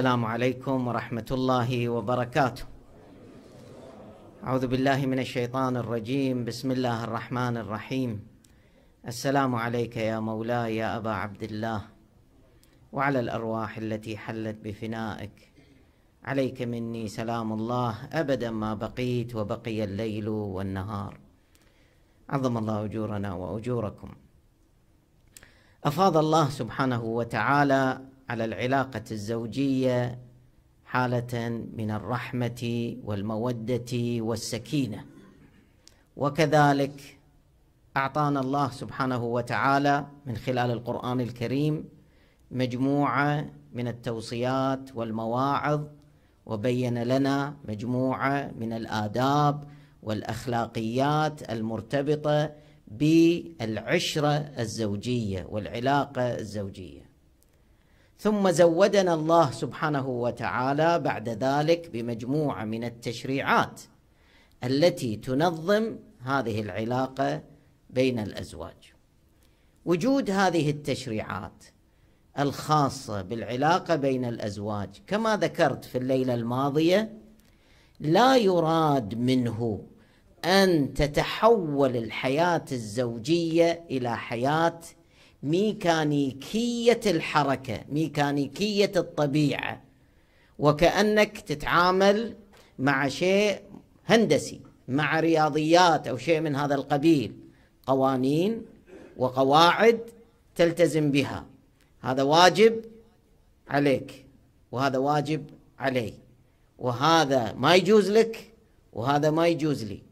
السلام عليكم ورحمة الله وبركاته أعوذ بالله من الشيطان الرجيم بسم الله الرحمن الرحيم السلام عليك يا مولاي يا أبا عبد الله وعلى الأرواح التي حلت بفنائك عليك مني سلام الله أبدا ما بقيت وبقي الليل والنهار عظم الله أجورنا وأجوركم أفاض الله سبحانه وتعالى على العلاقة الزوجية حالة من الرحمة والمودة والسكينة وكذلك أعطانا الله سبحانه وتعالى من خلال القرآن الكريم مجموعة من التوصيات والمواعظ وبين لنا مجموعة من الآداب والأخلاقيات المرتبطة بالعشرة الزوجية والعلاقة الزوجية ثم زودنا الله سبحانه وتعالى بعد ذلك بمجموعه من التشريعات التي تنظم هذه العلاقه بين الازواج وجود هذه التشريعات الخاصه بالعلاقه بين الازواج كما ذكرت في الليله الماضيه لا يراد منه ان تتحول الحياه الزوجيه الى حياه ميكانيكيه الحركه ميكانيكيه الطبيعه وكانك تتعامل مع شيء هندسي مع رياضيات او شيء من هذا القبيل قوانين وقواعد تلتزم بها هذا واجب عليك وهذا واجب علي وهذا ما يجوز لك وهذا ما يجوز لي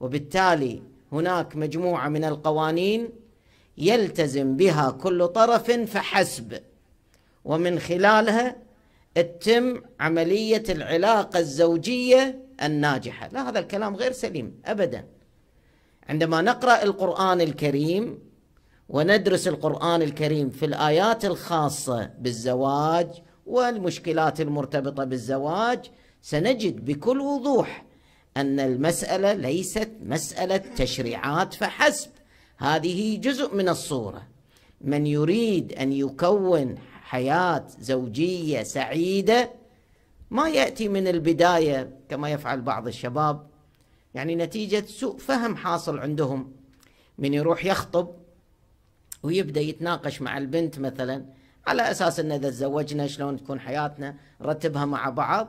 وبالتالي هناك مجموعه من القوانين يلتزم بها كل طرف فحسب ومن خلالها تتم عملية العلاقة الزوجية الناجحة لا هذا الكلام غير سليم أبدا عندما نقرأ القرآن الكريم وندرس القرآن الكريم في الآيات الخاصة بالزواج والمشكلات المرتبطة بالزواج سنجد بكل وضوح أن المسألة ليست مسألة تشريعات فحسب هذه جزء من الصورة من يريد أن يكون حياة زوجية سعيدة ما يأتي من البداية كما يفعل بعض الشباب يعني نتيجة سوء فهم حاصل عندهم من يروح يخطب ويبدأ يتناقش مع البنت مثلا على أساس أن إذا تزوجنا شلون تكون حياتنا رتبها مع بعض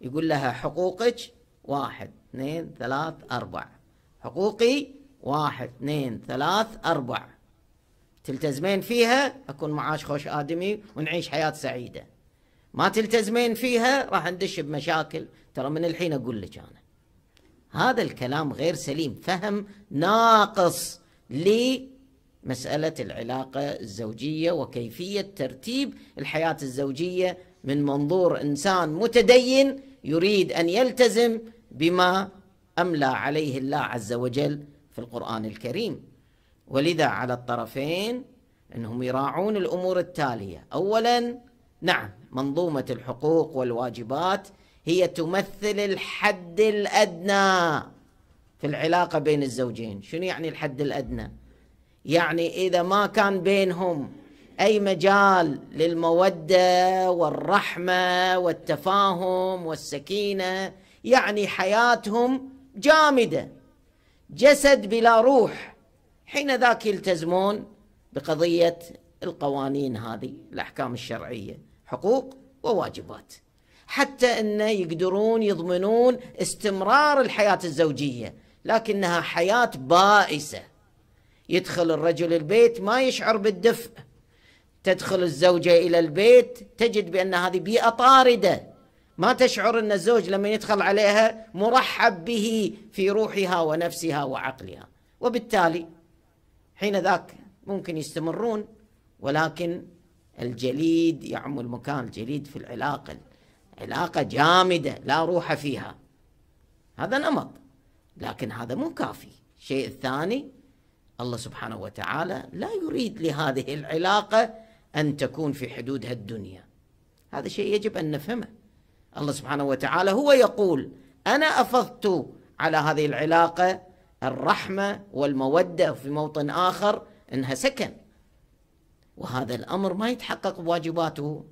يقول لها حقوقك واحد اثنين ثلاث أربعة حقوقي واحد اثنين ثلاث أربع تلتزمين فيها أكون معاش خوش آدمي ونعيش حياة سعيدة ما تلتزمين فيها راح ندش بمشاكل ترى من الحين أقول لك أنا هذا الكلام غير سليم فهم ناقص لمسألة العلاقة الزوجية وكيفية ترتيب الحياة الزوجية من منظور إنسان متدين يريد أن يلتزم بما أملى عليه الله عز وجل في القرآن الكريم ولذا على الطرفين أنهم يراعون الأمور التالية أولا نعم منظومة الحقوق والواجبات هي تمثل الحد الأدنى في العلاقة بين الزوجين شنو يعني الحد الأدنى يعني إذا ما كان بينهم أي مجال للمودة والرحمة والتفاهم والسكينة يعني حياتهم جامدة جسد بلا روح حين ذاك يلتزمون بقضية القوانين هذه الأحكام الشرعية حقوق وواجبات حتى أنه يقدرون يضمنون استمرار الحياة الزوجية لكنها حياة بائسة يدخل الرجل البيت ما يشعر بالدفء تدخل الزوجة إلى البيت تجد بأن هذه بيئة طاردة ما تشعر أن الزوج لما يدخل عليها مرحب به في روحها ونفسها وعقلها وبالتالي حين ذاك ممكن يستمرون ولكن الجليد يعمل مكان الجليد في العلاقة علاقة جامدة لا روح فيها هذا نمط لكن هذا مو كافي الشيء الثاني الله سبحانه وتعالى لا يريد لهذه العلاقة أن تكون في حدودها الدنيا هذا شيء يجب أن نفهمه الله سبحانه وتعالى هو يقول أنا أفضت على هذه العلاقة الرحمة والمودة في موطن آخر أنها سكن وهذا الأمر ما يتحقق بواجباته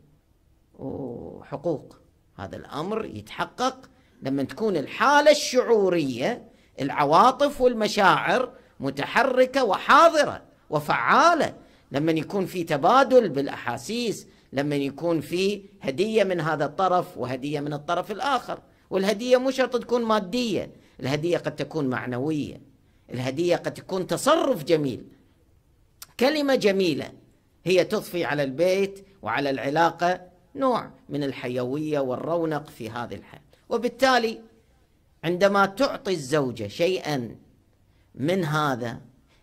وحقوق هذا الأمر يتحقق لما تكون الحالة الشعورية العواطف والمشاعر متحركة وحاضرة وفعالة لما يكون في تبادل بالأحاسيس لما يكون في هدية من هذا الطرف وهدية من الطرف الآخر والهدية مو شرط تكون مادية الهدية قد تكون معنوية الهدية قد تكون تصرف جميل كلمة جميلة هي تضفي على البيت وعلى العلاقة نوع من الحيوية والرونق في هذه الحال وبالتالي عندما تعطي الزوجة شيئا من هذا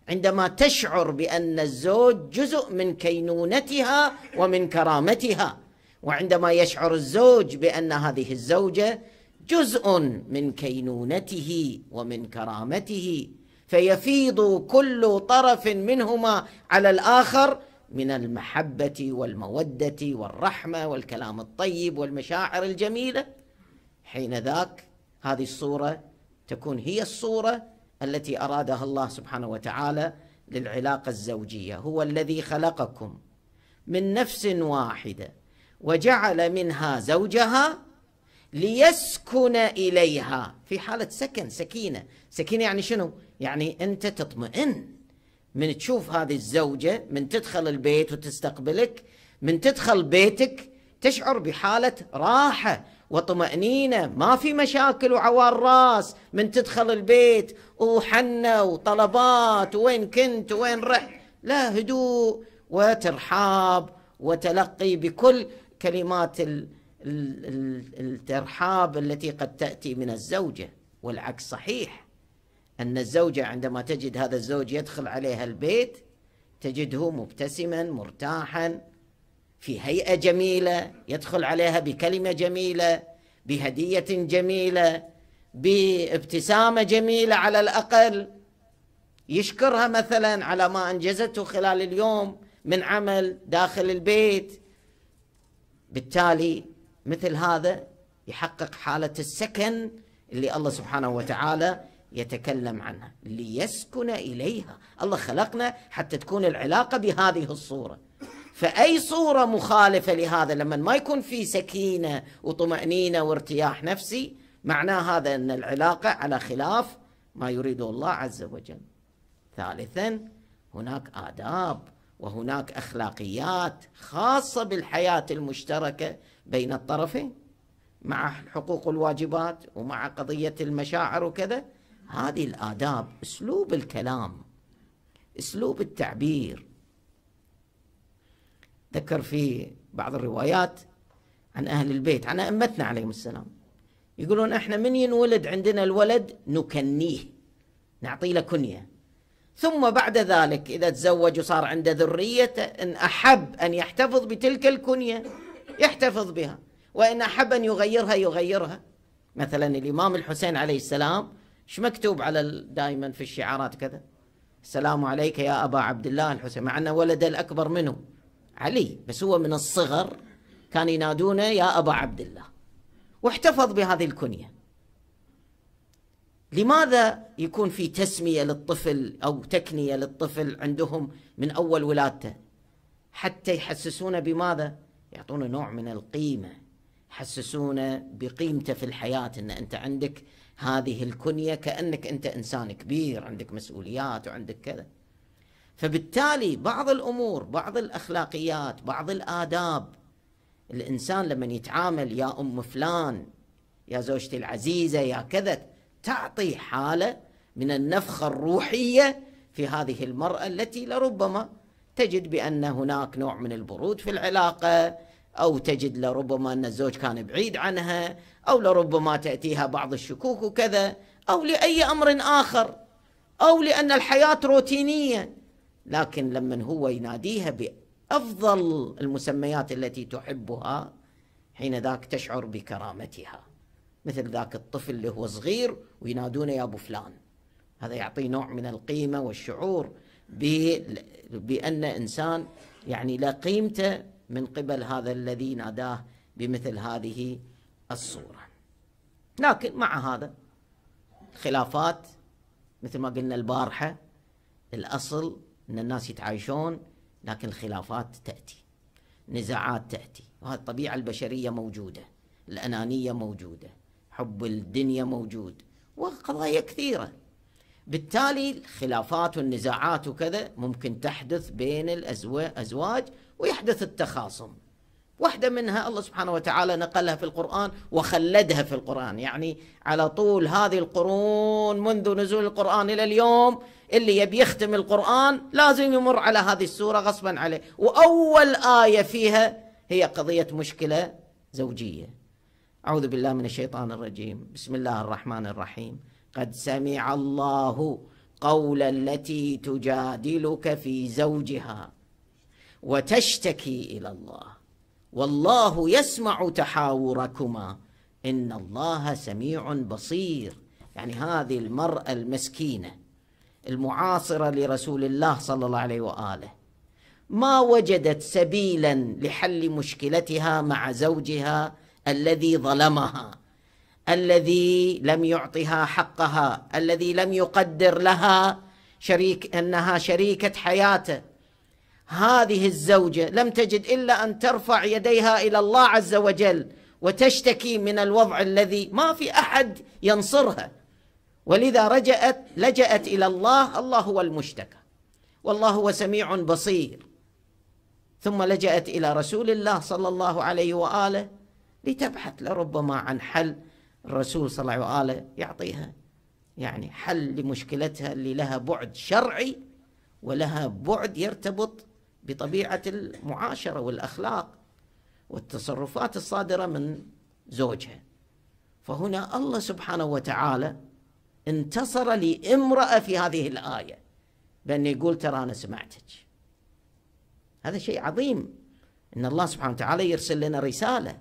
عندما تشعر بأن الزوج جزء من كينونتها ومن كرامتها وعندما يشعر الزوج بأن هذه الزوجة جزء من كينونته ومن كرامته فيفيض كل طرف منهما على الآخر من المحبة والمودة والرحمة والكلام الطيب والمشاعر الجميلة حين ذاك هذه الصورة تكون هي الصورة التي أرادها الله سبحانه وتعالى للعلاقة الزوجية هو الذي خلقكم من نفس واحدة وجعل منها زوجها ليسكن إليها في حالة سكن سكينة سكينة يعني شنو؟ يعني أنت تطمئن من تشوف هذه الزوجة من تدخل البيت وتستقبلك من تدخل بيتك تشعر بحالة راحة وطمأنينة ما في مشاكل وعوار راس من تدخل البيت وحنة وطلبات وين كنت وين رحت لا هدوء وترحاب وتلقي بكل كلمات الترحاب التي قد تأتي من الزوجة والعكس صحيح أن الزوجة عندما تجد هذا الزوج يدخل عليها البيت تجده مبتسما مرتاحا في هيئه جميله يدخل عليها بكلمه جميله بهديه جميله بابتسامه جميله على الاقل يشكرها مثلا على ما انجزته خلال اليوم من عمل داخل البيت بالتالي مثل هذا يحقق حاله السكن اللي الله سبحانه وتعالى يتكلم عنها ليسكن اليها الله خلقنا حتى تكون العلاقه بهذه الصوره فأي صورة مخالفة لهذا لما ما يكون في سكينة وطمأنينة وارتياح نفسي معناه هذا أن العلاقة على خلاف ما يريده الله عز وجل ثالثا هناك آداب وهناك أخلاقيات خاصة بالحياة المشتركة بين الطرفين مع حقوق الواجبات ومع قضية المشاعر وكذا هذه الآداب أسلوب الكلام أسلوب التعبير ذكر في بعض الروايات عن أهل البيت عن أئمتنا عليهم السلام يقولون احنا من ينولد عندنا الولد نكنيه نعطيه له كنيه ثم بعد ذلك اذا تزوج وصار عنده ذريه ان احب ان يحتفظ بتلك الكنيه يحتفظ بها وان احب ان يغيرها يغيرها مثلا الامام الحسين عليه السلام ايش مكتوب على دائما في الشعارات كذا السلام عليك يا ابا عبد الله الحسين مع انه ولده الاكبر منه علي بس هو من الصغر كان ينادونه يا أبا عبد الله واحتفظ بهذه الكنية لماذا يكون في تسمية للطفل أو تكنية للطفل عندهم من أول ولادته حتى يحسسونه بماذا يعطونه نوع من القيمة يحسسونه بقيمته في الحياة أن أنت عندك هذه الكنية كأنك أنت إنسان كبير عندك مسؤوليات وعندك كذا فبالتالي بعض الامور بعض الاخلاقيات بعض الاداب الانسان لما يتعامل يا ام فلان يا زوجتي العزيزه يا كذا تعطي حاله من النفخه الروحيه في هذه المراه التي لربما تجد بان هناك نوع من البرود في العلاقه او تجد لربما ان الزوج كان بعيد عنها او لربما تاتيها بعض الشكوك وكذا او لاي امر اخر او لان الحياه روتينيه لكن لما هو يناديها بأفضل المسميات التي تحبها حين ذاك تشعر بكرامتها مثل ذاك الطفل اللي هو صغير وينادونه يا أبو فلان هذا يعطيه نوع من القيمة والشعور بأن إنسان يعني لا قيمته من قبل هذا الذي ناداه بمثل هذه الصورة لكن مع هذا خلافات مثل ما قلنا البارحة الأصل ان الناس يتعايشون لكن الخلافات تاتي نزاعات تاتي وهذه الطبيعه البشريه موجوده الانانيه موجوده حب الدنيا موجود وقضايا كثيره بالتالي الخلافات والنزاعات وكذا ممكن تحدث بين الازواج ويحدث التخاصم واحدة منها الله سبحانه وتعالى نقلها في القرآن وخلدها في القرآن يعني على طول هذه القرون منذ نزول القرآن إلى اليوم اللي يبي يختم القرآن لازم يمر على هذه السورة غصبا عليه وأول آية فيها هي قضية مشكلة زوجية أعوذ بالله من الشيطان الرجيم بسم الله الرحمن الرحيم قد سمع الله قول التي تجادلك في زوجها وتشتكي إلى الله والله يسمع تحاوركما إن الله سميع بصير يعني هذه المرأة المسكينة المعاصرة لرسول الله صلى الله عليه وآله ما وجدت سبيلا لحل مشكلتها مع زوجها الذي ظلمها الذي لم يعطها حقها الذي لم يقدر لها شريك انها شريكه حياته هذه الزوجه لم تجد الا ان ترفع يديها الى الله عز وجل وتشتكي من الوضع الذي ما في احد ينصرها ولذا رجأت لجأت إلى الله الله هو المشتكى والله هو سميع بصير ثم لجأت إلى رسول الله صلى الله عليه وآله لتبحث لربما عن حل الرسول صلى الله عليه وآله يعطيها يعني حل لمشكلتها اللي لها بعد شرعي ولها بعد يرتبط بطبيعة المعاشرة والأخلاق والتصرفات الصادرة من زوجها فهنا الله سبحانه وتعالى انتصر لامرأة في هذه الآية بأن يقول ترى أنا سمعتك هذا شيء عظيم أن الله سبحانه وتعالى يرسل لنا رسالة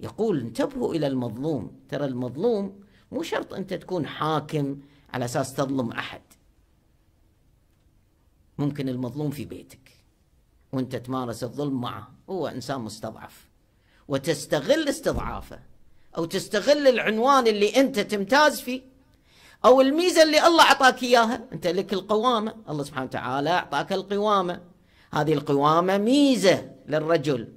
يقول انتبهوا إلى المظلوم ترى المظلوم مو شرط أنت تكون حاكم على أساس تظلم أحد ممكن المظلوم في بيتك وانت تمارس الظلم معه هو انسان مستضعف وتستغل استضعافه او تستغل العنوان اللي انت تمتاز فيه او الميزه اللي الله اعطاك اياها انت لك القوامه الله سبحانه وتعالى اعطاك القوامه هذه القوامه ميزه للرجل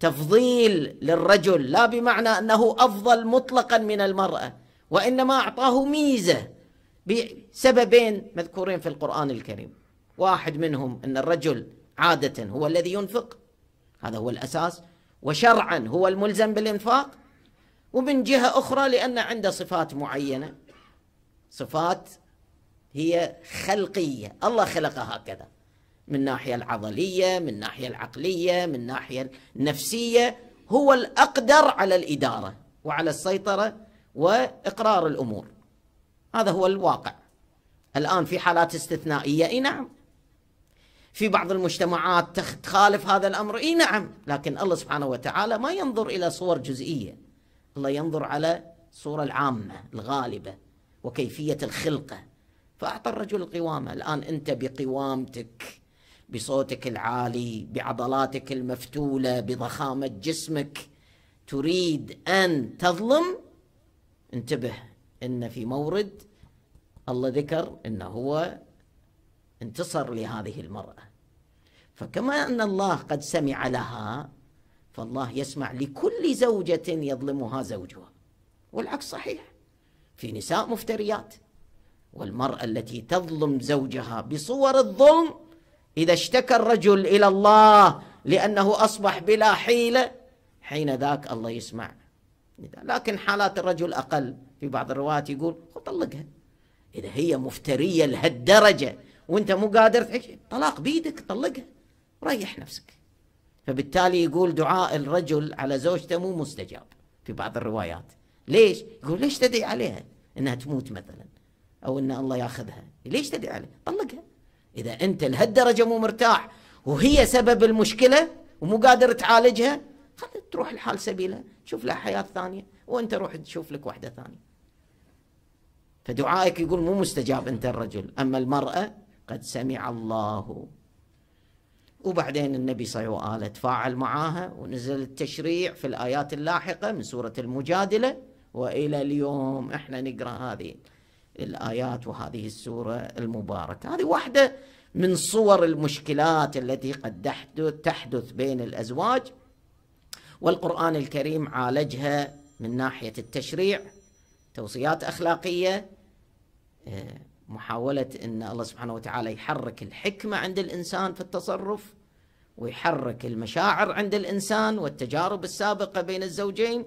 تفضيل للرجل لا بمعنى انه افضل مطلقا من المراه وانما اعطاه ميزه بسببين مذكورين في القران الكريم واحد منهم ان الرجل عاده هو الذي ينفق هذا هو الاساس وشرعا هو الملزم بالانفاق ومن جهه اخرى لان عنده صفات معينه صفات هي خلقية الله خلقها هكذا من ناحية العضلية من ناحية العقلية من ناحية النفسية هو الأقدر على الإدارة وعلى السيطرة وإقرار الأمور هذا هو الواقع الآن في حالات استثنائية إي نعم في بعض المجتمعات تخالف هذا الأمر إي نعم لكن الله سبحانه وتعالى ما ينظر إلى صور جزئية الله ينظر على الصورة العامة الغالبة وكيفية الخلقة فأعطى الرجل القوامة الآن أنت بقوامتك بصوتك العالي بعضلاتك المفتولة بضخامة جسمك تريد أن تظلم انتبه أن في مورد الله ذكر أنه هو انتصر لهذه المرأة فكما أن الله قد سمع لها فالله يسمع لكل زوجة يظلمها زوجها والعكس صحيح في نساء مفتريات والمرأة التي تظلم زوجها بصور الظلم إذا اشتكى الرجل إلى الله لأنه أصبح بلا حيلة حين ذاك الله يسمع لكن حالات الرجل أقل في بعض الروايات يقول طلقها إذا هي مفترية لهالدرجة وانت مو قادر تعيش طلاق بيدك طلقها ريح نفسك فبالتالي يقول دعاء الرجل على زوجته مو مستجاب في بعض الروايات ليش؟ يقول ليش تدعي عليها؟ انها تموت مثلا او ان الله ياخذها، ليش تدعي عليها؟ طلقها. اذا انت لهالدرجه مو مرتاح وهي سبب المشكله ومو قادر تعالجها خلي تروح الحال سبيلها، شوف لها حياه ثانيه وانت روح تشوف لك واحده ثانيه. فدعائك يقول مو مستجاب انت الرجل، اما المراه قد سمع الله وبعدين النبي صلى الله عليه وسلم تفاعل معاها ونزل التشريع في الآيات اللاحقة من سورة المجادلة والى اليوم احنا نقرا هذه الايات وهذه السوره المباركه هذه واحده من صور المشكلات التي قد تحدث بين الازواج والقران الكريم عالجها من ناحيه التشريع توصيات اخلاقيه آه، محاوله ان الله سبحانه وتعالى يحرك الحكمه عند الانسان في التصرف ويحرك المشاعر عند الانسان والتجارب السابقه بين الزوجين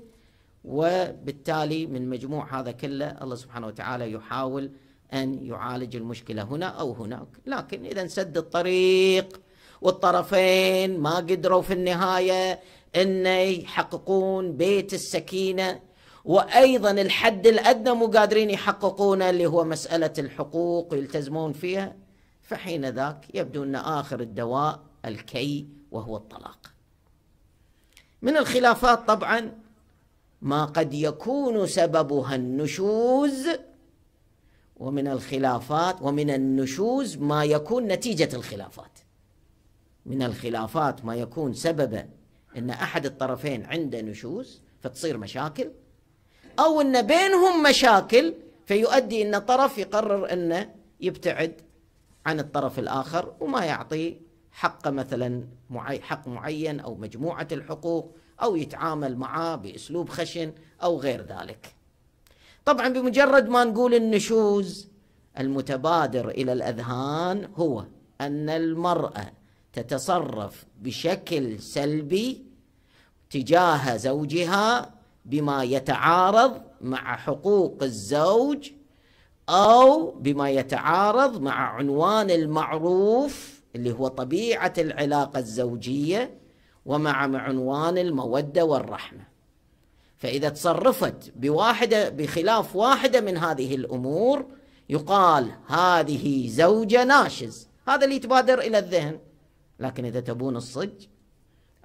وبالتالي من مجموع هذا كله الله سبحانه وتعالى يحاول أن يعالج المشكلة هنا أو هناك لكن إذا سد الطريق والطرفين ما قدروا في النهاية أن يحققون بيت السكينة وأيضا الحد الأدنى مو قادرين يحققونه اللي هو مسألة الحقوق ويلتزمون فيها فحين ذاك يبدو أن آخر الدواء الكي وهو الطلاق من الخلافات طبعا ما قد يكون سببها النشوز ومن الخلافات ومن النشوز ما يكون نتيجة الخلافات من الخلافات ما يكون سببا أن أحد الطرفين عنده نشوز فتصير مشاكل أو أن بينهم مشاكل فيؤدي أن طرف يقرر أنه يبتعد عن الطرف الآخر وما يعطي حق مثلا حق معين أو مجموعة الحقوق أو يتعامل معاه بأسلوب خشن أو غير ذلك طبعا بمجرد ما نقول النشوز المتبادر إلى الأذهان هو أن المرأة تتصرف بشكل سلبي تجاه زوجها بما يتعارض مع حقوق الزوج او بما يتعارض مع عنوان المعروف اللي هو طبيعه العلاقه الزوجيه ومع عنوان المودة والرحمة فإذا تصرفت بواحدة بخلاف واحدة من هذه الأمور يقال هذه زوجة ناشز هذا اللي يتبادر إلى الذهن لكن إذا تبون الصج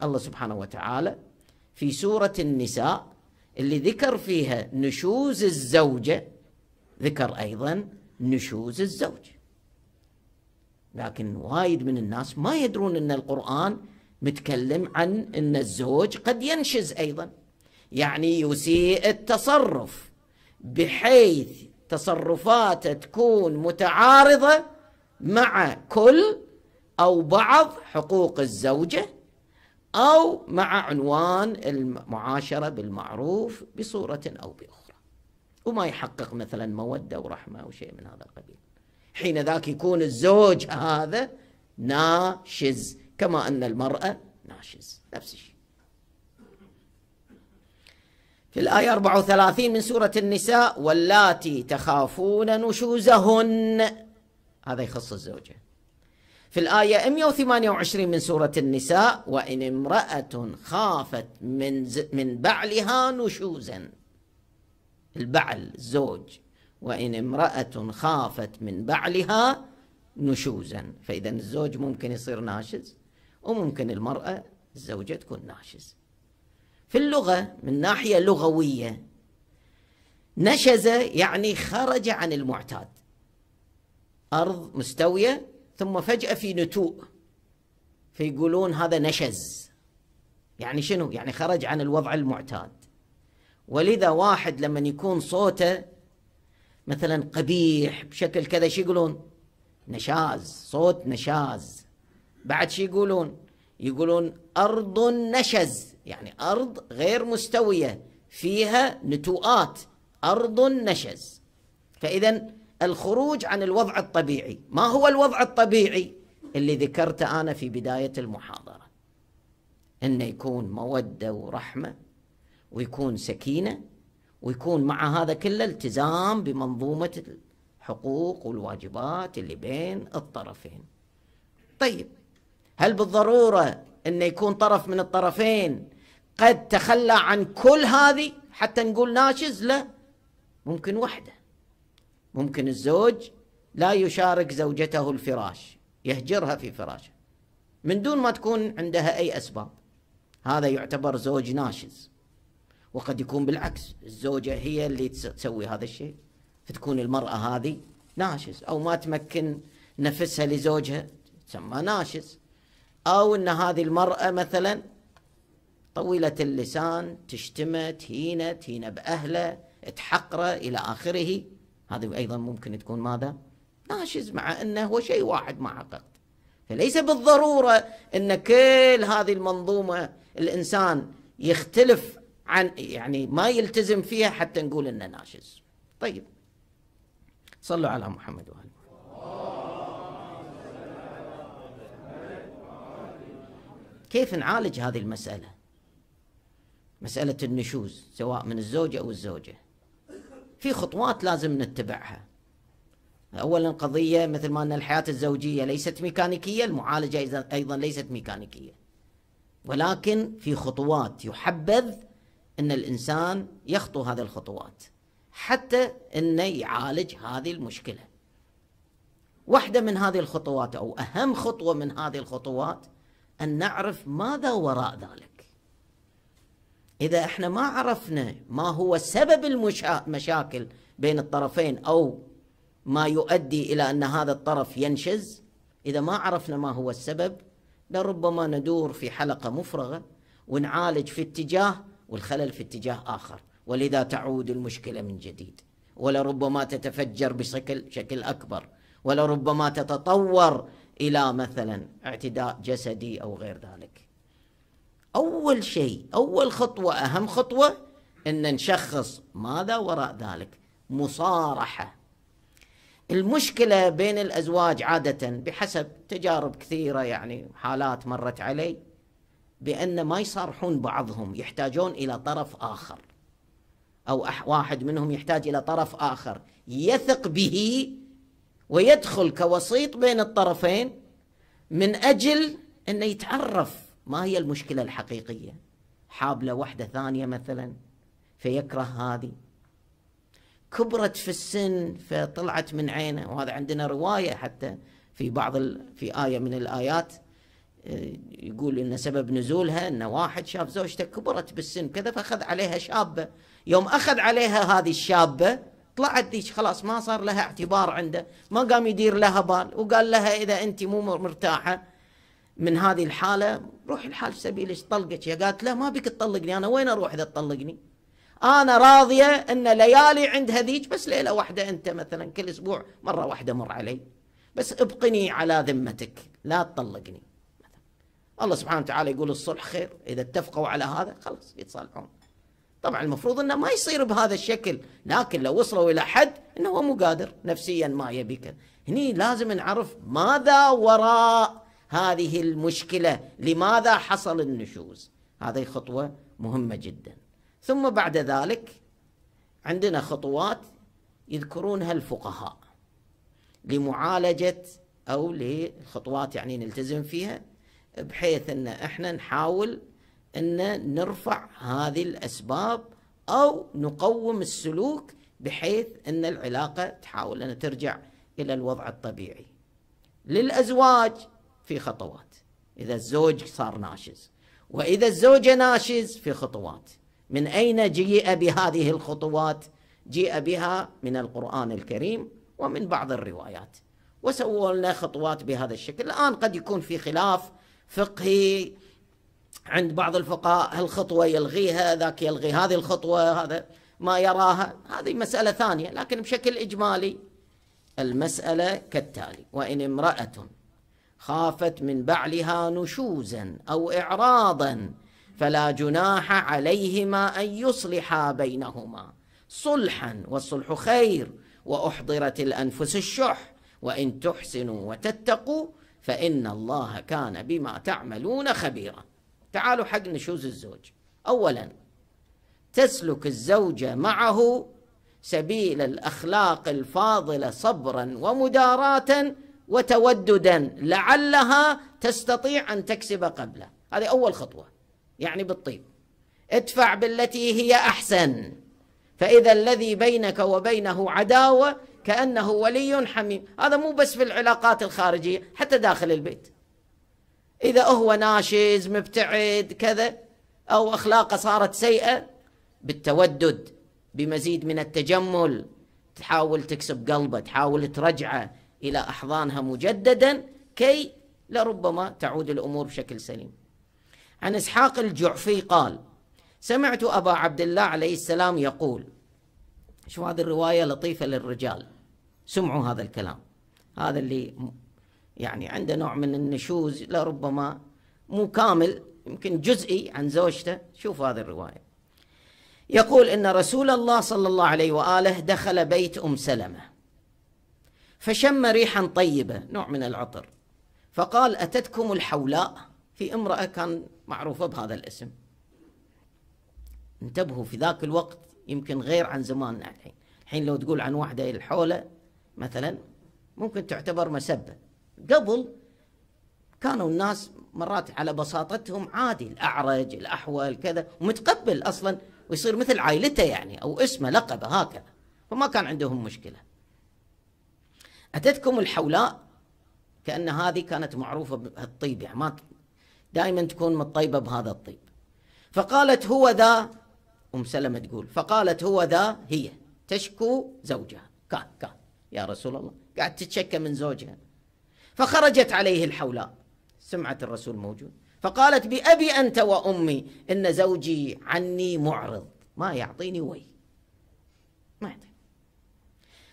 الله سبحانه وتعالى في سورة النساء اللي ذكر فيها نشوز الزوجة ذكر أيضا نشوز الزوج لكن وايد من الناس ما يدرون أن القرآن متكلم عن أن الزوج قد ينشز أيضا يعني يسيء التصرف بحيث تصرفاته تكون متعارضة مع كل أو بعض حقوق الزوجة أو مع عنوان المعاشرة بالمعروف بصورة أو بأخرى وما يحقق مثلا مودة ورحمة أو شيء من هذا القبيل حين ذاك يكون الزوج هذا ناشز كما أن المرأة ناشز نفس الشيء في الآية 34 من سورة النساء واللاتي تخافون نشوزهن هذا يخص الزوجة في الآية 128 من سورة النساء وإن امرأة خافت من ز... من بعلها نشوزا البعل الزوج وإن امرأة خافت من بعلها نشوزا فإذا الزوج ممكن يصير ناشز وممكن المرأة الزوجة تكون ناشز في اللغة من ناحية لغوية نشز يعني خرج عن المعتاد أرض مستوية ثم فجأة في نتوء فيقولون هذا نشز يعني شنو؟ يعني خرج عن الوضع المعتاد ولذا واحد لما يكون صوته مثلا قبيح بشكل كذا شو يقولون؟ نشاز صوت نشاز بعد شي يقولون يقولون أرض نشز يعني أرض غير مستوية فيها نتوءات أرض نشز فإذا الخروج عن الوضع الطبيعي ما هو الوضع الطبيعي اللي ذكرته أنا في بداية المحاضرة أن يكون مودة ورحمة ويكون سكينة ويكون مع هذا كله التزام بمنظومة الحقوق والواجبات اللي بين الطرفين طيب هل بالضروره انه يكون طرف من الطرفين قد تخلى عن كل هذه حتى نقول ناشز لا ممكن وحده ممكن الزوج لا يشارك زوجته الفراش يهجرها في فراشه من دون ما تكون عندها اي اسباب هذا يعتبر زوج ناشز وقد يكون بالعكس الزوجه هي اللي تسوي هذا الشيء فتكون المراه هذه ناشز او ما تمكن نفسها لزوجها تسمى ناشز أو أن هذه المرأة مثلا طويلة اللسان تشتمت تهينة تهينة بأهله تحقره إلى آخره هذه أيضا ممكن تكون ماذا ناشز مع أنه هو شيء واحد ما عقد فليس بالضرورة أن كل هذه المنظومة الإنسان يختلف عن يعني ما يلتزم فيها حتى نقول أنه ناشز طيب صلوا على محمد وآله كيف نعالج هذه المسألة مسألة النشوز سواء من الزوج أو الزوجة في خطوات لازم نتبعها أولا قضية مثل ما أن الحياة الزوجية ليست ميكانيكية المعالجة أيضا ليست ميكانيكية ولكن في خطوات يحبذ أن الإنسان يخطو هذه الخطوات حتى أنه يعالج هذه المشكلة واحدة من هذه الخطوات أو أهم خطوة من هذه الخطوات أن نعرف ماذا وراء ذلك إذا إحنا ما عرفنا ما هو سبب المشاكل بين الطرفين أو ما يؤدي إلى أن هذا الطرف ينشز إذا ما عرفنا ما هو السبب لربما ندور في حلقة مفرغة ونعالج في اتجاه والخلل في اتجاه آخر ولذا تعود المشكلة من جديد ولربما تتفجر بشكل أكبر ولربما تتطور إلى مثلا اعتداء جسدي أو غير ذلك أول شيء أول خطوة أهم خطوة أن نشخص ماذا وراء ذلك مصارحة المشكلة بين الأزواج عادة بحسب تجارب كثيرة يعني حالات مرت علي بأن ما يصارحون بعضهم يحتاجون إلى طرف آخر أو واحد منهم يحتاج إلى طرف آخر يثق به ويدخل كوسيط بين الطرفين من أجل أنه يتعرف ما هي المشكلة الحقيقية حابلة واحدة ثانية مثلا فيكره هذه كبرت في السن فطلعت من عينه وهذا عندنا رواية حتى في بعض ال... في آية من الآيات آه، يقول ان سبب نزولها ان واحد شاف زوجته كبرت بالسن كذا فاخذ عليها شابه يوم اخذ عليها هذه الشابه طلعت ذيك خلاص ما صار لها اعتبار عنده ما قام يدير لها بال وقال لها إذا أنت مو مرتاحة من هذه الحالة روحي لحال سبيلك طلقك يا قالت له ما بك تطلقني أنا وين أروح إذا تطلقني أنا راضية أن ليالي عند هذيك بس ليلة واحدة أنت مثلا كل أسبوع مرة واحدة مر علي بس ابقني على ذمتك لا تطلقني الله سبحانه وتعالى يقول الصلح خير إذا اتفقوا على هذا خلاص يتصالحون طبعا المفروض انه ما يصير بهذا الشكل لكن لو وصلوا الى حد انه هو مو قادر نفسيا ما يبي كذا هني لازم نعرف ماذا وراء هذه المشكله لماذا حصل النشوز هذه خطوه مهمه جدا ثم بعد ذلك عندنا خطوات يذكرونها الفقهاء لمعالجه او لخطوات يعني نلتزم فيها بحيث ان احنا نحاول أن نرفع هذه الأسباب أو نقوم السلوك بحيث أن العلاقة تحاول أن ترجع إلى الوضع الطبيعي للأزواج في خطوات إذا الزوج صار ناشز وإذا الزوجة ناشز في خطوات من أين جيء بهذه الخطوات جيء بها من القرآن الكريم ومن بعض الروايات وسووا لنا خطوات بهذا الشكل الآن قد يكون في خلاف فقهي عند بعض الفقهاء هالخطوة يلغيها ذاك يلغي هذه الخطوة هذا ما يراها هذه مسألة ثانية لكن بشكل إجمالي المسألة كالتالي وإن امرأة خافت من بعلها نشوزا أو إعراضا فلا جناح عليهما أن يصلحا بينهما صلحا والصلح خير وأحضرت الأنفس الشح وإن تحسنوا وتتقوا فإن الله كان بما تعملون خبيراً تعالوا حق نشوز الزوج أولا تسلك الزوجة معه سبيل الأخلاق الفاضلة صبرا ومداراة وتوددا لعلها تستطيع أن تكسب قبله هذه أول خطوة يعني بالطيب ادفع بالتي هي أحسن فإذا الذي بينك وبينه عداوة كأنه ولي حميم هذا مو بس في العلاقات الخارجية حتى داخل البيت إذا هو ناشز مبتعد كذا أو أخلاقه صارت سيئة بالتودد بمزيد من التجمل تحاول تكسب قلبه تحاول ترجعه إلى أحضانها مجددا كي لربما تعود الأمور بشكل سليم عن إسحاق الجعفي قال سمعت أبا عبد الله عليه السلام يقول شو هذه الرواية لطيفة للرجال سمعوا هذا الكلام هذا اللي يعني عنده نوع من النشوز لربما مو كامل يمكن جزئي عن زوجته شوف هذه الرواية يقول إن رسول الله صلى الله عليه وآله دخل بيت أم سلمة فشم ريحا طيبة نوع من العطر فقال أتتكم الحولاء في امرأة كان معروفة بهذا الاسم انتبهوا في ذاك الوقت يمكن غير عن زماننا الحين الحين لو تقول عن واحدة الحولة مثلا ممكن تعتبر مسبة قبل كانوا الناس مرات على بساطتهم عادي الأعرج الأحول كذا ومتقبل أصلا ويصير مثل عائلته يعني أو اسمه لقبه هكذا فما كان عندهم مشكلة أتتكم الحولاء كأن هذه كانت معروفة بالطيب يعني ما دائما تكون مطيبة بهذا الطيب فقالت هو ذا أم سلمة تقول فقالت هو ذا هي تشكو زوجها كان كان يا رسول الله قاعد تتشكى من زوجها فخرجت عليه الحولاء سمعة الرسول موجود فقالت بأبي أنت وأمي إن زوجي عني معرض ما يعطيني وي ما يعطيني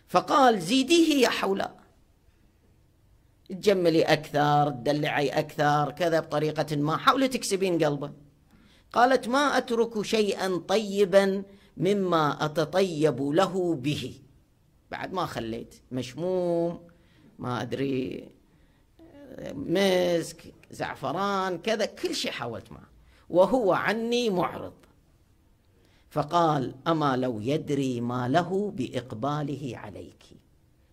فقال زيديه يا حولاء تجملي أكثر تدلعي أكثر كذا بطريقة ما حاولي تكسبين قلبه قالت ما أترك شيئا طيبا مما أتطيب له به بعد ما خليت مشموم ما أدري مسك زعفران كذا كل شيء حاولت معه وهو عني معرض فقال أما لو يدري ما له بإقباله عليك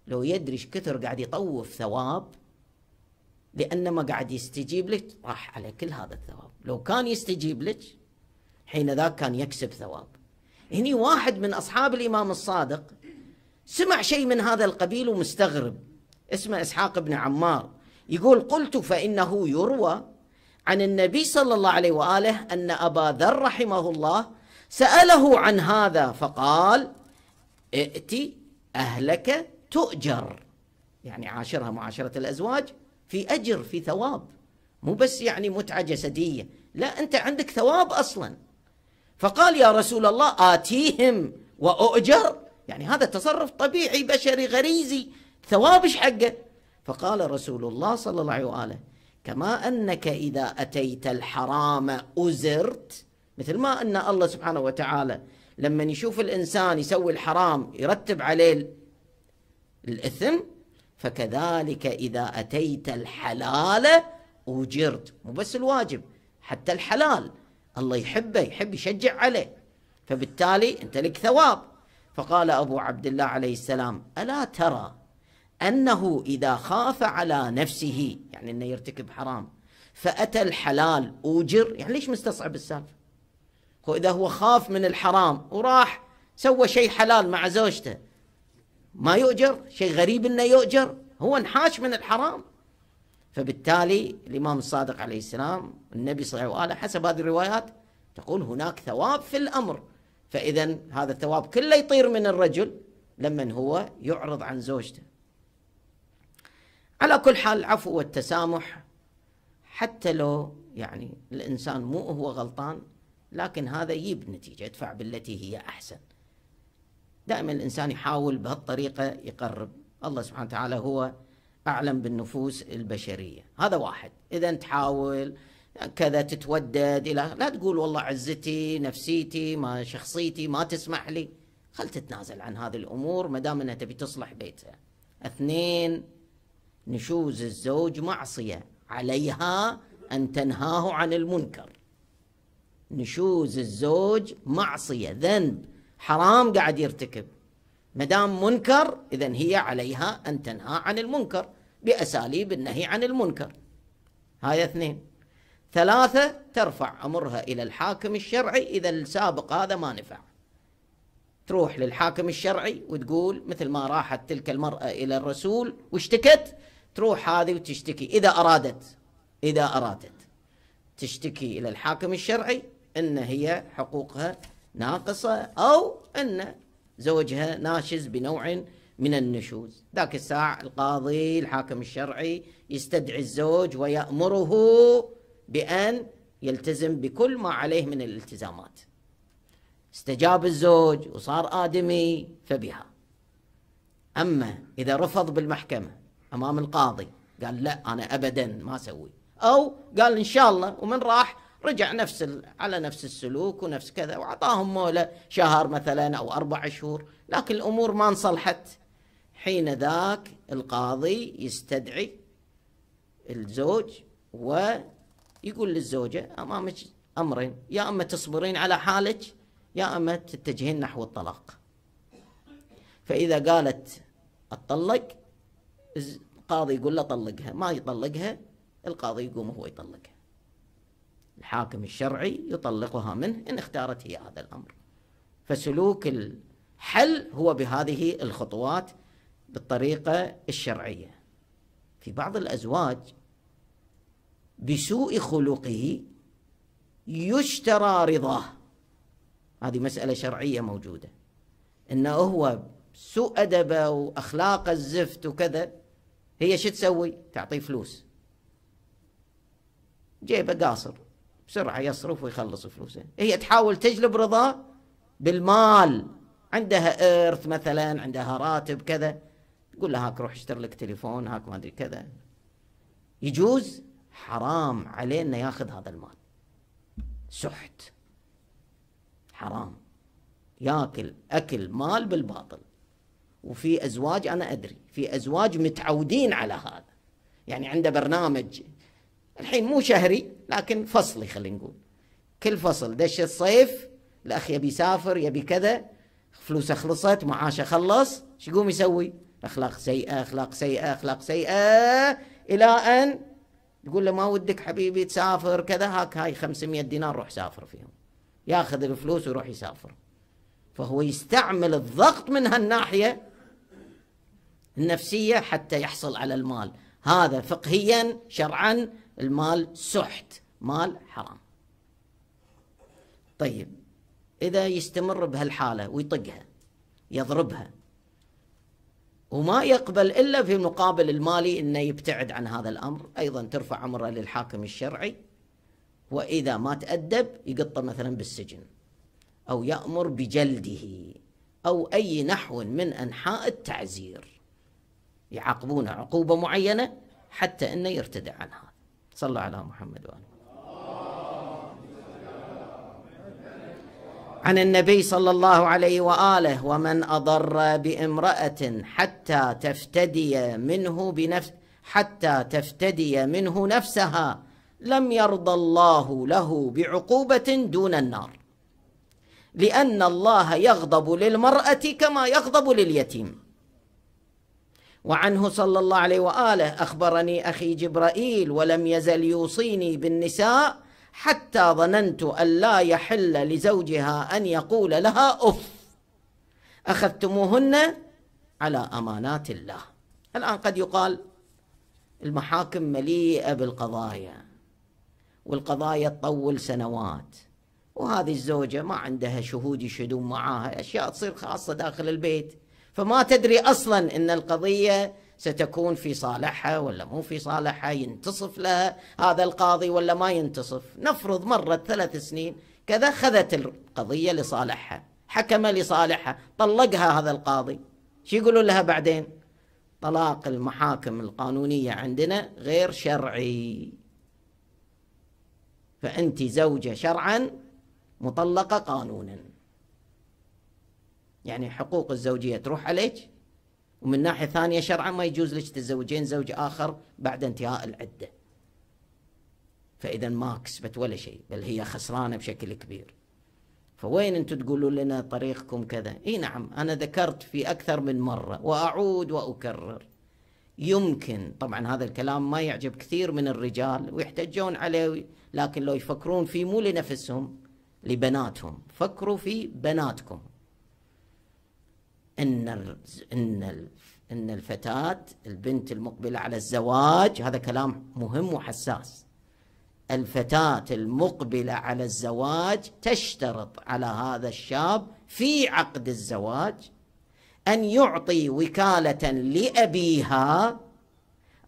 لو يدري ايش كثر قاعد يطوف ثواب لأن ما قاعد يستجيب لك راح على كل هذا الثواب لو كان يستجيب لك حين ذاك كان يكسب ثواب هني واحد من أصحاب الإمام الصادق سمع شيء من هذا القبيل ومستغرب اسمه إسحاق بن عمار يقول قلت فإنه يروى عن النبي صلى الله عليه وآله أن أبا ذر رحمه الله سأله عن هذا فقال ائتي أهلك تؤجر يعني عاشرها معاشرة الأزواج في أجر في ثواب مو بس يعني متعة جسدية لا أنت عندك ثواب أصلا فقال يا رسول الله آتيهم وأؤجر يعني هذا تصرف طبيعي بشري غريزي ثواب إيش حقه فقال رسول الله صلى الله عليه وآله كما أنك إذا أتيت الحرام أزرت مثل ما أن الله سبحانه وتعالى لما يشوف الإنسان يسوي الحرام يرتب عليه الإثم فكذلك إذا أتيت الحلال أجرت مو بس الواجب حتى الحلال الله يحبه يحب يشجع عليه فبالتالي أنت لك ثواب فقال أبو عبد الله عليه السلام ألا ترى أنه إذا خاف على نفسه يعني أنه يرتكب حرام فأتى الحلال أوجر يعني ليش مستصعب السالفة وإذا هو خاف من الحرام وراح سوى شيء حلال مع زوجته ما يؤجر شيء غريب أنه يؤجر هو انحاش من الحرام فبالتالي الإمام الصادق عليه السلام النبي صلى الله عليه وآله حسب هذه الروايات تقول هناك ثواب في الأمر فإذا هذا الثواب كله يطير من الرجل لمن هو يعرض عن زوجته على كل حال العفو والتسامح حتى لو يعني الانسان مو هو غلطان لكن هذا يجيب نتيجه يدفع بالتي هي احسن. دائما الانسان يحاول بهالطريقه يقرب، الله سبحانه وتعالى هو اعلم بالنفوس البشريه، هذا واحد، اذا تحاول كذا تتودد الى لا تقول والله عزتي، نفسيتي، ما شخصيتي ما تسمح لي، خل تتنازل عن هذه الامور ما دام انها تبي تصلح بيتها. اثنين نشوز الزوج معصية عليها أن تنهاه عن المنكر نشوز الزوج معصية ذنب حرام قاعد يرتكب مدام منكر إذا هي عليها أن تنهى عن المنكر بأساليب النهي عن المنكر هاي اثنين ثلاثة ترفع أمرها إلى الحاكم الشرعي إذا السابق هذا ما نفع تروح للحاكم الشرعي وتقول مثل ما راحت تلك المرأة إلى الرسول واشتكت تروح هذه وتشتكي إذا أرادت إذا أرادت تشتكي إلى الحاكم الشرعي أن هي حقوقها ناقصة أو أن زوجها ناشز بنوع من النشوز ذاك الساعة القاضي الحاكم الشرعي يستدعي الزوج ويأمره بأن يلتزم بكل ما عليه من الالتزامات استجاب الزوج وصار آدمي فبها أما إذا رفض بالمحكمة امام القاضي قال لا انا ابدا ما اسوي او قال ان شاء الله ومن راح رجع نفس على نفس السلوك ونفس كذا واعطاهم موله شهر مثلا او اربع شهور لكن الامور ما انصلحت حين ذاك القاضي يستدعي الزوج ويقول للزوجه امامك امرين يا اما تصبرين على حالك يا اما تتجهين نحو الطلاق فاذا قالت أطلق القاضي يقول له طلقها ما يطلقها القاضي يقوم هو يطلقها الحاكم الشرعي يطلقها منه إن اختارت هي هذا الأمر فسلوك الحل هو بهذه الخطوات بالطريقة الشرعية في بعض الأزواج بسوء خلقه يشترى رضاه هذه مسألة شرعية موجودة إنه هو سوء أدبه وأخلاقه الزفت وكذا هي شو تسوي؟ تعطيه فلوس جيبه قاصر بسرعة يصرف ويخلص فلوسه هي تحاول تجلب رضاه بالمال عندها إرث مثلا عندها راتب كذا تقول له هاك روح اشتر لك تليفون هاك ما أدري كذا يجوز حرام علينا ياخذ هذا المال سحت حرام ياكل أكل مال بالباطل وفي ازواج انا ادري في ازواج متعودين على هذا يعني عنده برنامج الحين مو شهري لكن فصلي خلينا نقول كل فصل دش الصيف الاخ يبي يسافر يبي كذا فلوسه خلصت معاشه خلص شو يقوم يسوي؟ اخلاق سيئه اخلاق سيئه اخلاق سيئه الى ان يقول له ما ودك حبيبي تسافر كذا هاك هاي 500 دينار روح سافر فيهم ياخذ الفلوس ويروح يسافر فهو يستعمل الضغط من هالناحيه النفسية حتى يحصل على المال هذا فقهيا شرعا المال سحت مال حرام طيب إذا يستمر بهالحالة ويطقها يضربها وما يقبل إلا في مقابل المالي أنه يبتعد عن هذا الأمر أيضا ترفع أمره للحاكم الشرعي وإذا ما تأدب يقطه مثلا بالسجن أو يأمر بجلده أو أي نحو من أنحاء التعزير يعاقبونه عقوبة معينة حتى أنه يرتدع عنها صلى على محمد وآله عن النبي صلى الله عليه وآله ومن أضر بامرأة حتى تفتدي منه بنفس حتى تفتدي منه نفسها لم يرضى الله له بعقوبة دون النار لأن الله يغضب للمرأة كما يغضب لليتيم وعنه صلى الله عليه واله اخبرني اخي جبرائيل ولم يزل يوصيني بالنساء حتى ظننت ان لا يحل لزوجها ان يقول لها اف اخذتموهن على امانات الله الان قد يقال المحاكم مليئه بالقضايا والقضايا تطول سنوات وهذه الزوجه ما عندها شهود يشهدون معاها اشياء تصير خاصه داخل البيت فما تدري أصلا أن القضية ستكون في صالحها ولا مو في صالحها ينتصف لها هذا القاضي ولا ما ينتصف نفرض مرت ثلاث سنين كذا خذت القضية لصالحها حكم لصالحها طلقها هذا القاضي شو يقولوا لها بعدين طلاق المحاكم القانونية عندنا غير شرعي فأنت زوجة شرعا مطلقة قانونا يعني حقوق الزوجية تروح عليك ومن ناحية ثانية شرعا ما يجوز لك تتزوجين زوج آخر بعد انتهاء العدة فإذا ما كسبت ولا شيء بل هي خسرانة بشكل كبير فوين أنتم تقولوا لنا طريقكم كذا إي نعم أنا ذكرت في أكثر من مرة وأعود وأكرر يمكن طبعا هذا الكلام ما يعجب كثير من الرجال ويحتجون عليه لكن لو يفكرون فيه مو لنفسهم لبناتهم فكروا في بناتكم ان ان ان الفتاه البنت المقبله على الزواج هذا كلام مهم وحساس الفتاه المقبله على الزواج تشترط على هذا الشاب في عقد الزواج ان يعطي وكاله لابيها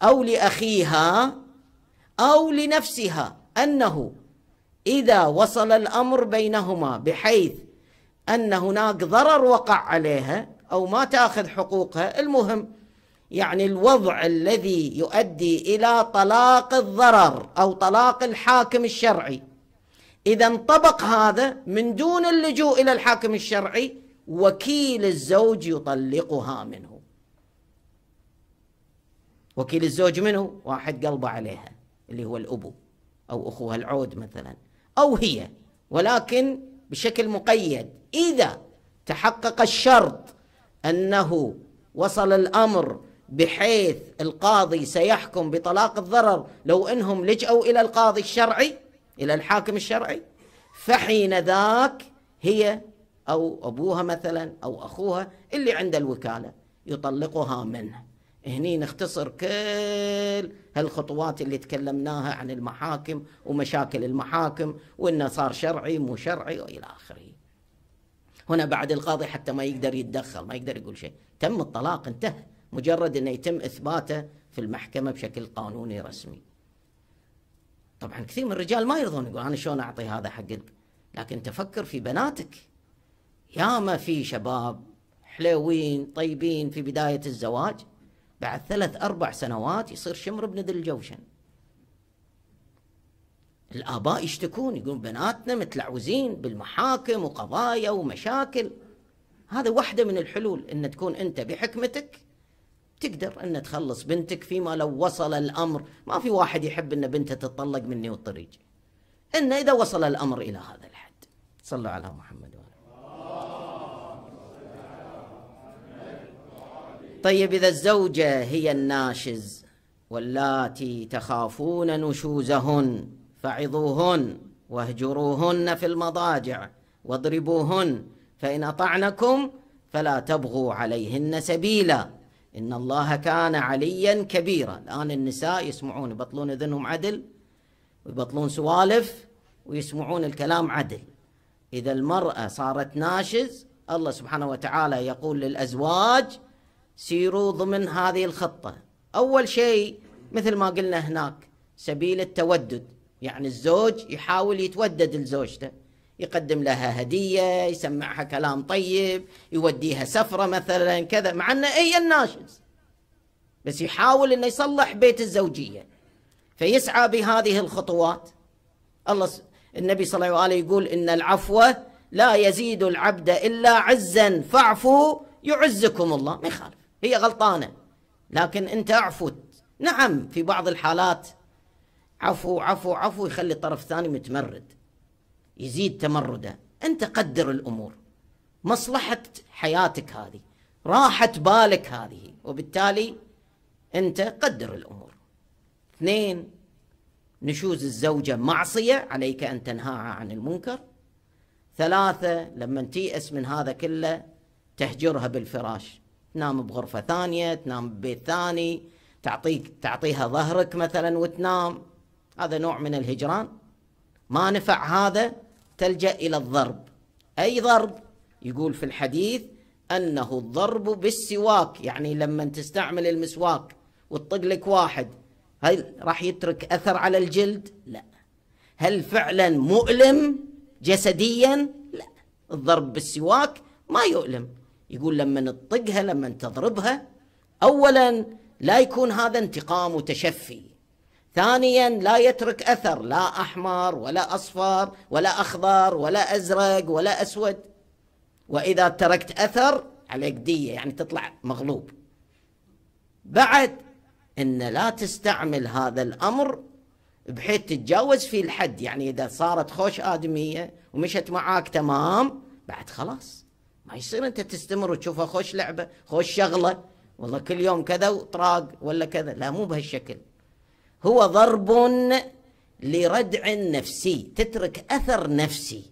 او لاخيها او لنفسها انه اذا وصل الامر بينهما بحيث ان هناك ضرر وقع عليها أو ما تأخذ حقوقها المهم يعني الوضع الذي يؤدي إلى طلاق الضرر أو طلاق الحاكم الشرعي إذا انطبق هذا من دون اللجوء إلى الحاكم الشرعي وكيل الزوج يطلقها منه وكيل الزوج منه واحد قلبه عليها اللي هو الأبو أو أخوها العود مثلا أو هي ولكن بشكل مقيد إذا تحقق الشرط أنه وصل الأمر بحيث القاضي سيحكم بطلاق الضرر لو أنهم لجأوا إلى القاضي الشرعي إلى الحاكم الشرعي فحين ذاك هي أو أبوها مثلا أو أخوها اللي عند الوكالة يطلقها منه هني نختصر كل هالخطوات اللي تكلمناها عن المحاكم ومشاكل المحاكم وإنه صار شرعي مو شرعي وإلى آخره هنا بعد القاضي حتى ما يقدر يتدخل ما يقدر يقول شيء تم الطلاق انتهى مجرد أنه يتم إثباته في المحكمة بشكل قانوني رسمي طبعا كثير من الرجال ما يرضون يقول أنا شلون أعطي هذا حق لكن تفكر في بناتك ياما في شباب حلوين طيبين في بداية الزواج بعد ثلاث أربع سنوات يصير شمر ابن ذي الجوشن الآباء يشتكون يقولون بناتنا متلعوزين بالمحاكم وقضايا ومشاكل هذا واحدة من الحلول أن تكون أنت بحكمتك تقدر أن تخلص بنتك فيما لو وصل الأمر ما في واحد يحب أن بنته تتطلق مني والطريق أن إذا وصل الأمر إلى هذا الحد صلى على محمد وعلى طيب إذا الزوجة هي الناشز واللاتي تخافون نشوزهن فعظوهن واهجروهن في المضاجع واضربوهن فإن أطعنكم فلا تبغوا عليهن سبيلا إن الله كان عليا كبيرا الآن النساء يسمعون يبطلون إذنهم عدل ويبطلون سوالف ويسمعون الكلام عدل إذا المرأة صارت ناشز الله سبحانه وتعالى يقول للأزواج سيروا ضمن هذه الخطة أول شيء مثل ما قلنا هناك سبيل التودد يعني الزوج يحاول يتودد لزوجته يقدم لها هدية يسمعها كلام طيب يوديها سفرة مثلا كذا مع أنه أي الناشز بس يحاول أنه يصلح بيت الزوجية فيسعى بهذه الخطوات الله النبي صلى الله عليه يقول إن العفو لا يزيد العبد إلا عزا فاعفوا يعزكم الله ما يخالف هي غلطانة لكن أنت أعفت نعم في بعض الحالات عفو عفو عفو يخلي الطرف الثاني متمرد يزيد تمرده انت قدر الامور مصلحه حياتك هذه راحه بالك هذه وبالتالي انت قدر الامور اثنين نشوز الزوجه معصيه عليك ان تنهاها عن المنكر ثلاثه لما تيأس من هذا كله تهجرها بالفراش تنام بغرفه ثانيه تنام ببيت ثاني تعطيك تعطيها ظهرك مثلا وتنام هذا نوع من الهجران ما نفع هذا تلجأ إلى الضرب أي ضرب يقول في الحديث أنه الضرب بالسواك يعني لما تستعمل المسواك وتطق لك واحد هل راح يترك أثر على الجلد؟ لا هل فعلا مؤلم جسديا؟ لا الضرب بالسواك ما يؤلم يقول لما نطقها لما تضربها أولا لا يكون هذا انتقام وتشفي ثانيا لا يترك اثر لا احمر ولا اصفر ولا اخضر ولا ازرق ولا اسود واذا تركت اثر عليك ديه يعني تطلع مغلوب بعد ان لا تستعمل هذا الامر بحيث تتجاوز فيه الحد يعني اذا صارت خوش ادميه ومشت معاك تمام بعد خلاص ما يصير انت تستمر وتشوفها خوش لعبه خوش شغله والله كل يوم كذا وطراق ولا كذا لا مو بهالشكل هو ضرب لردع نفسي تترك أثر نفسي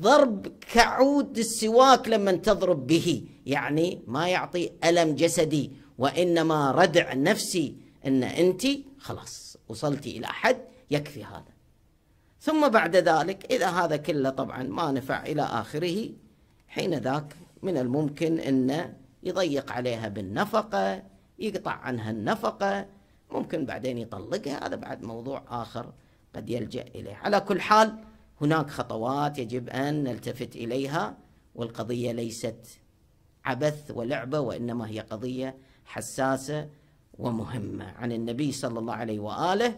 ضرب كعود السواك لما تضرب به يعني ما يعطي ألم جسدي وإنما ردع نفسي أن أنت خلاص وصلت إلى حد يكفي هذا ثم بعد ذلك إذا هذا كله طبعا ما نفع إلى آخره حين ذاك من الممكن أن يضيق عليها بالنفقة يقطع عنها النفقة ممكن بعدين يطلقها هذا بعد موضوع آخر قد يلجأ إليه على كل حال هناك خطوات يجب أن نلتفت إليها والقضية ليست عبث ولعبة وإنما هي قضية حساسة ومهمة عن النبي صلى الله عليه وآله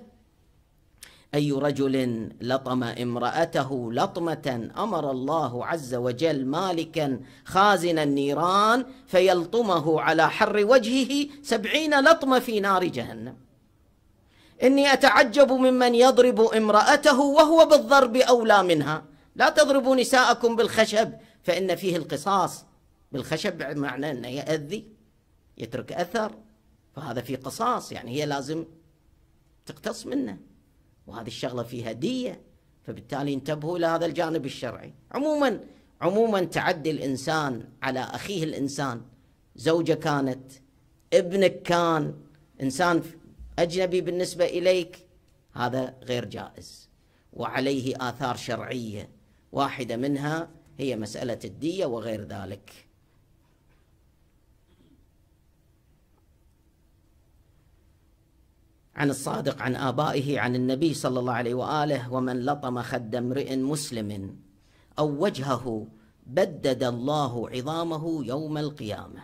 أي رجل لطم امرأته لطمة أمر الله عز وجل مالكا خازن النيران فيلطمه على حر وجهه سبعين لطمة في نار جهنم إني أتعجب ممن يضرب امرأته وهو بالضرب أولى منها لا تضربوا نساءكم بالخشب فإن فيه القصاص بالخشب معنى أنه يأذي يترك أثر فهذا في قصاص يعني هي لازم تقتص منه وهذه الشغلة فيها هدية فبالتالي انتبهوا إلى هذا الجانب الشرعي عموما عموما تعدي الإنسان على أخيه الإنسان زوجة كانت ابنك كان إنسان أجنبي بالنسبة إليك هذا غير جائز وعليه آثار شرعية واحدة منها هي مسألة الدية وغير ذلك عن الصادق عن آبائه عن النبي صلى الله عليه وآله ومن لطم خد امرئ مسلم أو وجهه بدد الله عظامه يوم القيامة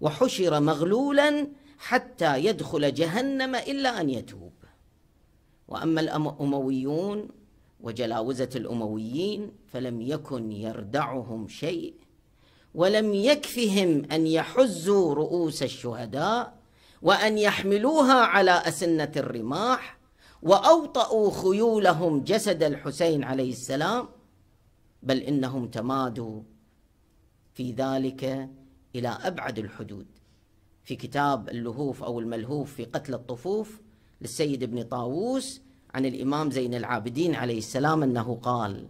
وحشر مغلولا حتى يدخل جهنم إلا أن يتوب وأما الأمويون وجلاوزة الأمويين فلم يكن يردعهم شيء ولم يكفهم أن يحزوا رؤوس الشهداء وأن يحملوها على أسنة الرماح وأوطأوا خيولهم جسد الحسين عليه السلام بل إنهم تمادوا في ذلك إلى أبعد الحدود في كتاب اللهوف أو الملهوف في قتل الطفوف للسيد ابن طاووس عن الإمام زين العابدين عليه السلام أنه قال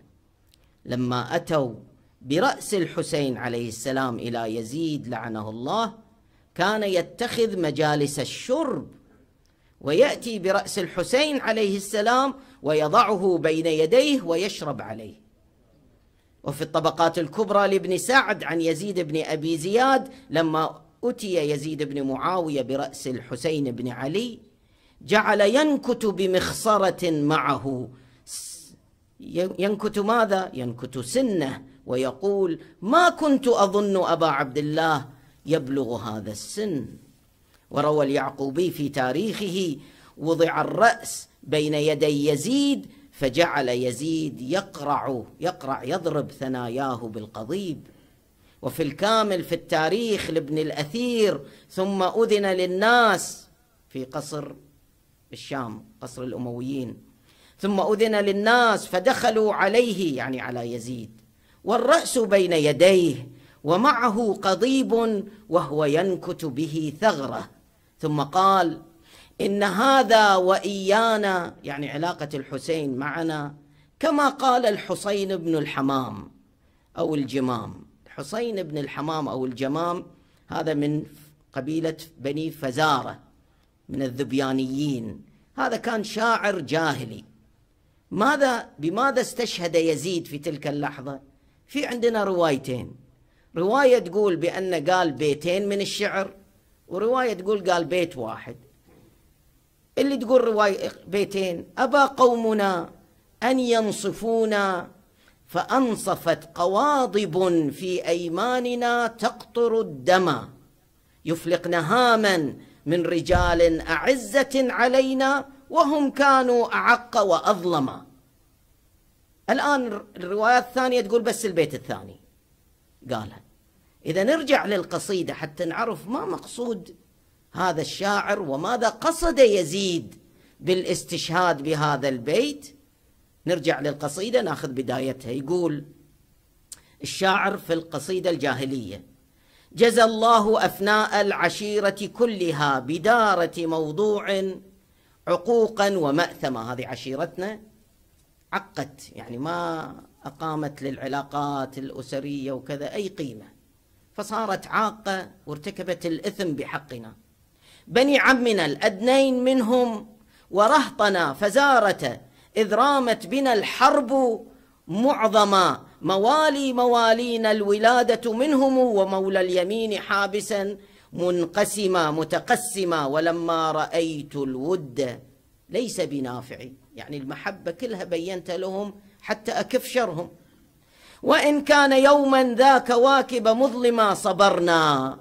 لما أتوا برأس الحسين عليه السلام إلى يزيد لعنه الله كان يتخذ مجالس الشرب ويأتي برأس الحسين عليه السلام ويضعه بين يديه ويشرب عليه وفي الطبقات الكبرى لابن سعد عن يزيد بن أبي زياد لما أتي يزيد بن معاوية برأس الحسين بن علي جعل ينكت بمخصرة معه ينكت ماذا؟ ينكت سنه ويقول ما كنت أظن أبا عبد الله يبلغ هذا السن وروى اليعقوبي في تاريخه وضع الرأس بين يدي يزيد فجعل يزيد يقرع يقرع يضرب ثناياه بالقضيب وفي الكامل في التاريخ لابن الأثير ثم أذن للناس في قصر الشام قصر الأمويين ثم أذن للناس فدخلوا عليه يعني على يزيد والرأس بين يديه ومعه قضيب وهو ينكت به ثغره ثم قال ان هذا وايانا يعني علاقه الحسين معنا كما قال الحسين بن الحمام او الجمام حسين بن الحمام او الجمام هذا من قبيله بني فزاره من الذبيانيين هذا كان شاعر جاهلي ماذا بماذا استشهد يزيد في تلك اللحظه في عندنا روايتين رواية تقول بأن قال بيتين من الشعر ورواية تقول قال بيت واحد اللي تقول رواية بيتين أبى قومنا أن ينصفونا فأنصفت قواضب في أيماننا تقطر الدم يفلق هاما من رجال أعزة علينا وهم كانوا أعق وأظلم الآن الرواية الثانية تقول بس البيت الثاني قالها إذا نرجع للقصيدة حتى نعرف ما مقصود هذا الشاعر وماذا قصد يزيد بالاستشهاد بهذا البيت نرجع للقصيدة ناخذ بدايتها يقول الشاعر في القصيدة الجاهلية جزى الله أفناء العشيرة كلها بدارة موضوع عقوقا ومأثمة هذه عشيرتنا عقت يعني ما أقامت للعلاقات الأسرية وكذا أي قيمة فصارت عاقة وارتكبت الإثم بحقنا بني عمنا الأدنين منهم ورهطنا فزارة إذ رامت بنا الحرب معظما موالي موالينا الولادة منهم ومولى اليمين حابسا منقسما متقسما ولما رأيت الود ليس بنافعي يعني المحبة كلها بينت لهم حتى أكف شرهم وإن كان يوما ذا كواكب مظلمة صبرنا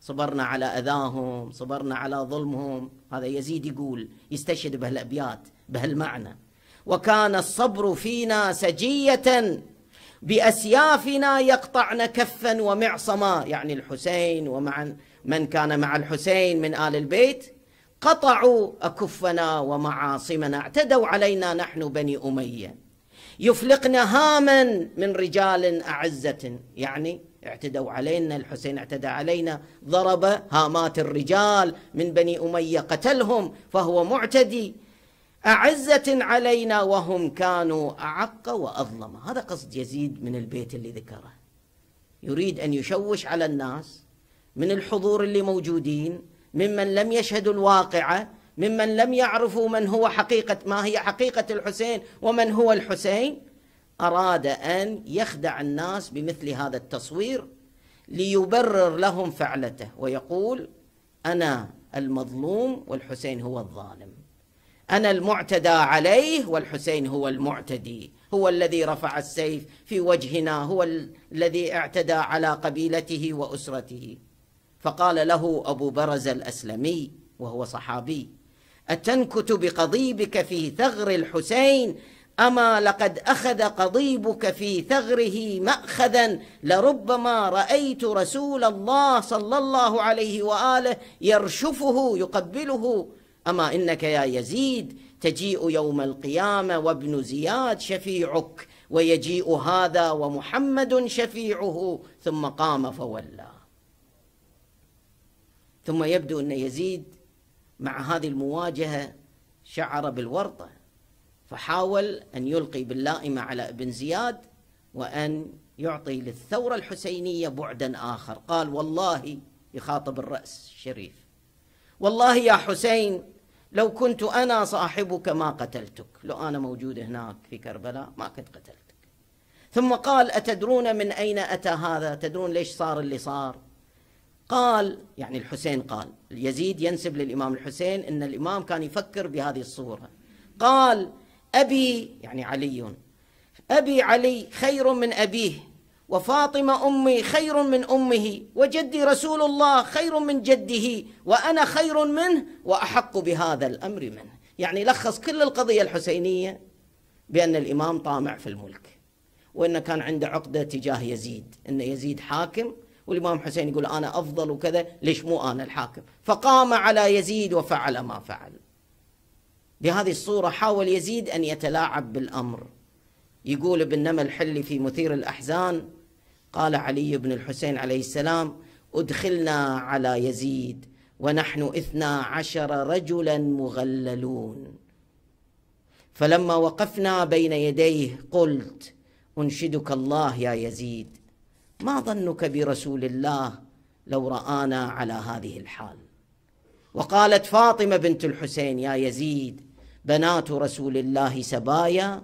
صبرنا على أذاهم صبرنا على ظلمهم هذا يزيد يقول يستشهد بهالأبيات بهالمعنى وكان الصبر فينا سجية بأسيافنا يقطعن كفا ومعصما يعني الحسين ومع من كان مع الحسين من آل البيت قطعوا أكفنا ومعاصمنا اعتدوا علينا نحن بني أمية يفلقن هاما من رجال أعزة يعني اعتدوا علينا الحسين اعتدى علينا ضرب هامات الرجال من بني أمية قتلهم فهو معتدي أعزة علينا وهم كانوا أعق وأظلم هذا قصد يزيد من البيت اللي ذكره يريد أن يشوش على الناس من الحضور اللي موجودين ممن لم يشهدوا الواقعة ممن لم يعرفوا من هو حقيقة ما هي حقيقة الحسين ومن هو الحسين أراد أن يخدع الناس بمثل هذا التصوير ليبرر لهم فعلته ويقول أنا المظلوم والحسين هو الظالم أنا المعتدى عليه والحسين هو المعتدي هو الذي رفع السيف في وجهنا هو الذي اعتدى على قبيلته وأسرته فقال له أبو برز الأسلمي وهو صحابي أتنكت بقضيبك في ثغر الحسين أما لقد أخذ قضيبك في ثغره مأخذا لربما رأيت رسول الله صلى الله عليه وآله يرشفه يقبله أما إنك يا يزيد تجيء يوم القيامة وابن زياد شفيعك ويجيء هذا ومحمد شفيعه ثم قام فولى ثم يبدو أن يزيد مع هذه المواجهة شعر بالورطة فحاول أن يلقي باللائمة على ابن زياد وأن يعطي للثورة الحسينية بعدا آخر قال والله يخاطب الرأس الشريف والله يا حسين لو كنت أنا صاحبك ما قتلتك لو أنا موجود هناك في كربلاء ما كنت قتلتك ثم قال أتدرون من أين أتى هذا تدرون ليش صار اللي صار قال يعني الحسين قال يزيد ينسب للإمام الحسين أن الإمام كان يفكر بهذه الصورة قال أبي يعني علي أبي علي خير من أبيه وفاطمة أمي خير من أمه وجدي رسول الله خير من جده وأنا خير منه وأحق بهذا الأمر منه يعني لخص كل القضية الحسينية بأن الإمام طامع في الملك وأنه كان عنده عقدة تجاه يزيد أن يزيد حاكم والإمام حسين يقول أنا أفضل وكذا ليش مو أنا الحاكم فقام على يزيد وفعل ما فعل بهذه الصورة حاول يزيد أن يتلاعب بالأمر يقول ابن نمى الحلي في مثير الأحزان قال علي بن الحسين عليه السلام أدخلنا على يزيد ونحن اثنا عشر رجلا مغللون فلما وقفنا بين يديه قلت أنشدك الله يا يزيد ما ظنك برسول الله لو رانا على هذه الحال وقالت فاطمه بنت الحسين يا يزيد بنات رسول الله سبايا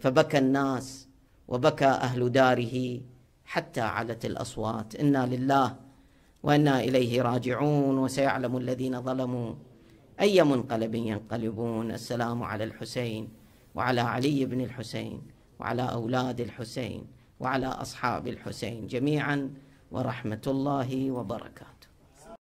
فبكى الناس وبكى اهل داره حتى علت الاصوات انا لله وانا اليه راجعون وسيعلم الذين ظلموا اي منقلب ينقلبون السلام على الحسين وعلى علي بن الحسين وعلى اولاد الحسين وعلى أصحاب الحسين جميعا ورحمة الله وبركاته